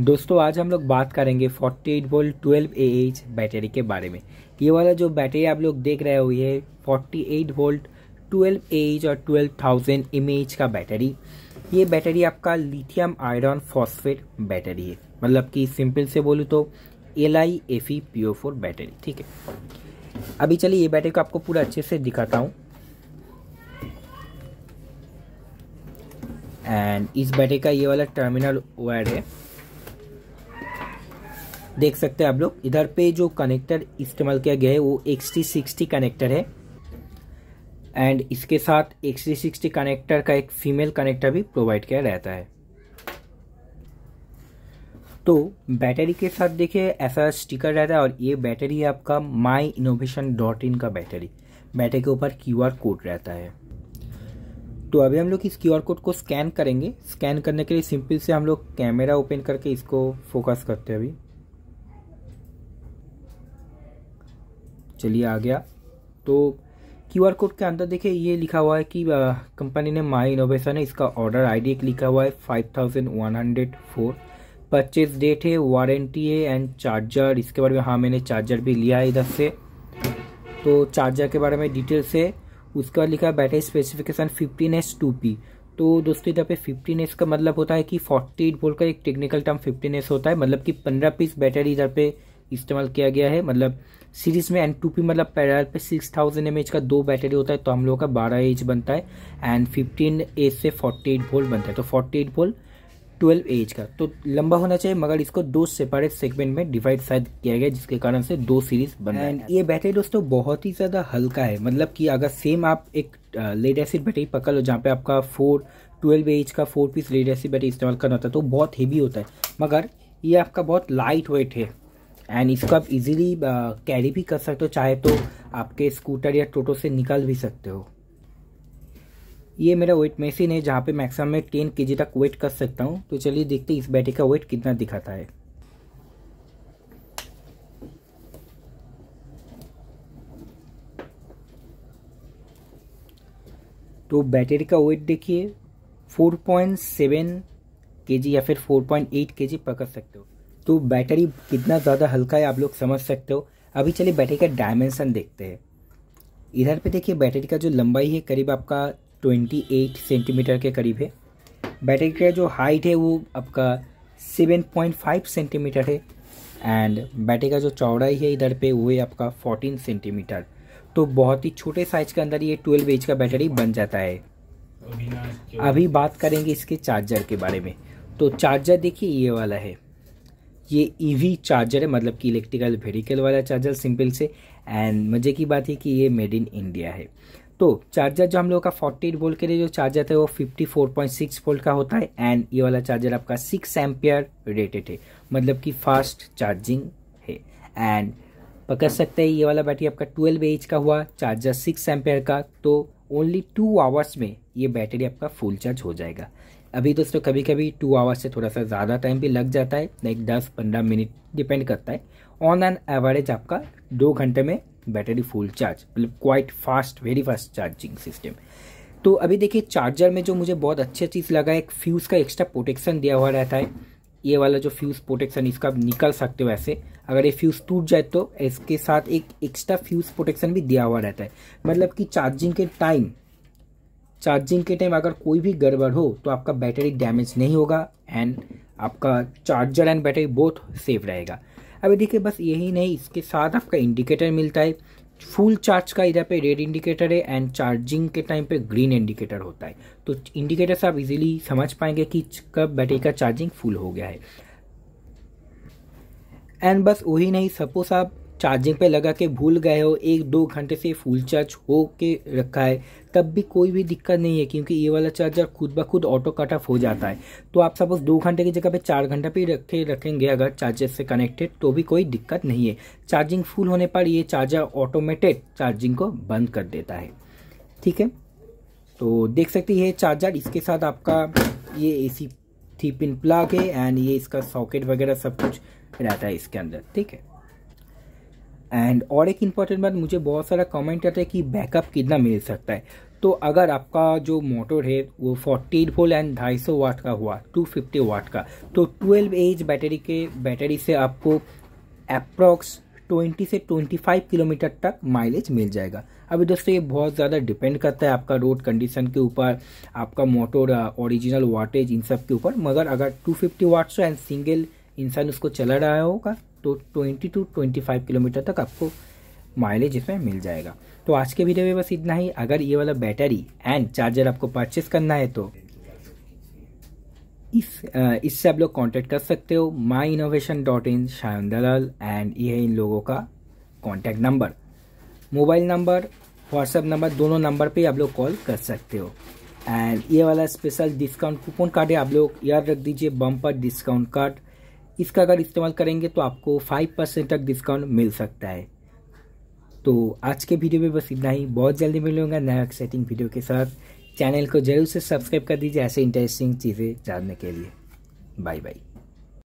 दोस्तों आज हम लोग बात करेंगे 48 eight volt twelve A H battery के बारे में ये वाला जो बैटरी आप लोग देख रहे हो ये 48 eight volt twelve A H और 12,000 थाउजेंड एम एच का बैटरी ये बैटरी आपका लिथियम आयरन फॉस्फेट बैटरी है मतलब कि सिंपल से बोलूँ तो L I F E P O four battery ठीक है अभी चलिए ये बैटरी को आपको पूरा अच्छे से दिखाता हूँ एंड इस बैटरी का ये वाला टर्मिनल वायर है देख सकते हैं आप लोग इधर पे जो कनेक्टर इस्तेमाल किया गया है वो एक्स टी सिक्सटी कनेक्टर है एंड इसके साथ एक्स टी सिक्सटी कनेक्टर का एक फीमेल कनेक्टर भी प्रोवाइड किया रहता है तो बैटरी के साथ देखिए ऐसा स्टिकर रहता है और ये बैटरी है आपका माई इनोवेशन डॉट इन का बैटरी बैटरी के ऊपर क्यू कोड रहता है तो अभी हम लोग इस क्यू कोड को स्कैन करेंगे स्कैन करने के लिए सिंपल से हम लोग कैमरा ओपन करके इसको फोकस करते हैं अभी चलिए आ गया तो क्यू आर कोड के अंदर देखिए ये लिखा हुआ है कि कंपनी ने माई इनोवेशन है इसका ऑर्डर आई डी एक लिखा हुआ है five thousand one hundred four purchase date है वारंटी है एंड चार्जर इसके बारे में हाँ मैंने चार्जर भी लिया है इधर से तो चार्जर के बारे में डिटेल्स है उसके बाद लिखा है battery specification fifteen S two P तो दोस्तों इधर पे फिफ्टीन एस का मतलब होता है कि फोर्टी एट वोल्ट का एक टेक्निकल टर्म फिफ्टीन एस होता है मतलब कि पंद्रह पीस बैटरी इधर पे इस्तेमाल किया गया है मतलब सीरीज में एंड टू पी मतलब पैरल पे सिक्स थाउजेंड एम एच का दो बैटरी होता है तो हम लोगों का बारह एच बनता है एंड फिफ्टीन एच से फोर्टी एट वोल्ट बनता है तो forty eight volt twelve H का तो लंबा होना चाहिए मगर इसको दो सेपरेट सेगमेंट में डिवाइड शायद किया गया जिसके कारण से दो सीरीज बन एंड ये बैटरी दोस्तों बहुत ही ज़्यादा हल्का है मतलब कि अगर सेम आप एक लेड एसिड बैटरी पकड़ लो जहाँ पे आपका फोर ट्वेल्व एच का four piece lead acid battery इस्तेमाल करना होता है तो बहुत हेवी होता है मगर ये आपका बहुत लाइट वेट है एंड इसको आप इजीली कैरी uh, भी कर सकते हो चाहे तो आपके स्कूटर या टोटो से निकाल भी सकते हो ये मेरा वेट मशीन है जहाँ पे मैक्सिमम मैं टेन के तक वेट कर सकता हूँ तो चलिए देखते इस बैटरी का वेट कितना दिखाता है तो बैटरी का वेट देखिए 4.7 केजी या फिर 4.8 केजी पकड़ सकते हो तो बैटरी कितना ज़्यादा हल्का है आप लोग समझ सकते हो अभी चलिए बैटरी का डायमेंसन देखते हैं इधर पे देखिए बैटरी का जो लंबाई है करीब आपका 28 सेंटीमीटर के करीब है बैटरी का जो हाइट है वो आपका 7.5 सेंटीमीटर है एंड बैटरी का जो चौड़ाई है इधर पे वो है आपका 14 सेंटीमीटर तो बहुत ही छोटे साइज के अंदर ये 12 इंच का बैटरी बन जाता है अभी बात करेंगे इसके चार्जर के बारे में तो चार्जर देखिए ये वाला है ये ईवी e चार्जर है मतलब कि इलेक्ट्रिकल व्हीकल वाला चार्जर सिंपल से एंड मज़े की बात है कि ये मेड इन इंडिया है तो चार्जर जो हम लोग का 48 वोल्ट के लिए जो चार्जर था वो 54.6 वोल्ट का होता है एंड ये वाला चार्जर आपका 6 एम्पियर रेटेड है मतलब कि फास्ट चार्जिंग है एंड पकड़ सकते हैं ये वाला बैटरी आपका 12 एच का हुआ चार्जर 6 एम्पियर का तो ओनली टू आवर्स में ये बैटरी आपका फुल चार्ज हो जाएगा अभी दोस्तों कभी कभी टू आवर्स से थोड़ा सा ज़्यादा टाइम भी लग जाता है लाइक दस पंद्रह मिनट डिपेंड करता है ऑन एन एवरेज आपका दो घंटे में बैटरी फुल चार्ज मतलब quite fast very fast charging system तो अभी देखिए चार्जर में जो मुझे बहुत अच्छी चीज़ लगा एक फ्यूज़ का एक्स्ट्रा प्रोटेक्शन दिया हुआ रहता है ये वाला जो फ्यूज़ प्रोटेक्शन इसका आप निकल सकते हो ऐसे अगर ये फ्यूज़ टूट जाए तो इसके साथ एक एक्स्ट्रा फ्यूज़ प्रोटेक्शन भी दिया हुआ रहता है मतलब कि चार्जिंग के टाइम चार्जिंग के टाइम अगर कोई भी गड़बड़ हो तो आपका बैटरी डैमेज नहीं होगा एंड आपका चार्जर एंड बैटरी बहुत सेफ रहेगा अभी देखिए बस यही नहीं इसके साथ आपका इंडिकेटर मिलता है फुल चार्ज का इधर पे रेड इंडिकेटर है एंड चार्जिंग के टाइम पे ग्रीन इंडिकेटर होता है तो इंडिकेटर से आप इजीली समझ पाएंगे कि कब बैटरी का चार्जिंग फुल हो गया है एंड बस वही नहीं सपोज आप चार्जिंग पे लगा के भूल गए हो एक दो घंटे से फुल चार्ज हो के रखा है तब भी कोई भी दिक्कत नहीं है क्योंकि ये वाला चार्जर खुद ब खुद ऑटो कट ऑफ हो जाता है तो आप सपोज दो घंटे की जगह पे चार घंटा पे रखे रखेंगे अगर चार्जर से कनेक्टेड तो भी कोई दिक्कत नहीं है चार्जिंग फुल होने पर ये चार्जर ऑटोमेटेड चार्जिंग को बंद कर देता है ठीक है तो देख सकते हैं चार्जर इसके साथ आपका ये ए सी थी पिन प्लाग है एंड ये इसका सॉकेट वगैरह सब कुछ रहता है इसके अंदर ठीक है एंड और एक इम्पॉर्टेंट बात मुझे बहुत सारा कमेंट आता है कि बैकअप कितना मिल सकता है तो अगर आपका जो मोटर है वो 48 वोल्ट एंड 250 वाट का हुआ 250 वाट का तो 12 एज बैटरी के बैटरी से आपको अप्रॉक्स 20 से 25 किलोमीटर तक माइलेज मिल जाएगा अभी दोस्तों ये बहुत ज़्यादा डिपेंड करता है आपका रोड कंडीशन के ऊपर आपका मोटर ओरिजिनल वाटेज इन सब के ऊपर मगर अगर two fifty watt and single इंसान उसको चला रहा होगा तो twenty two twenty five kilometre तक आपको माइलेज इसमें मिल जाएगा तो आज के वीडियो में बस इतना ही अगर ये वाला बैटरी एंड चार्जर आपको परचेस करना है तो इस इससे आप लोग कांटेक्ट कर सकते हो my innovation dot in Shayan Dalal and ये है इन लोगों का contact number mobile number WhatsApp number दोनों नंबर पे आप लोग कॉल कर सकते हो एंड ये वाला स्पेशल डिस्काउंट कूपन कार्ड है आप लोग याद रख दीजिए बम्पर डिस्काउंट कार्ड इसका अगर इस्तेमाल करेंगे तो आपको फाइव परसेंट तक डिस्काउंट मिल सकता है तो आज के वीडियो में बस इतना ही बहुत जल्दी मिलूंगा नया एक्साइटिंग वीडियो के साथ चैनल को जरूर से सब्सक्राइब कर दीजिए ऐसे इंटरेस्टिंग चीज़ें जानने के लिए बाय बाय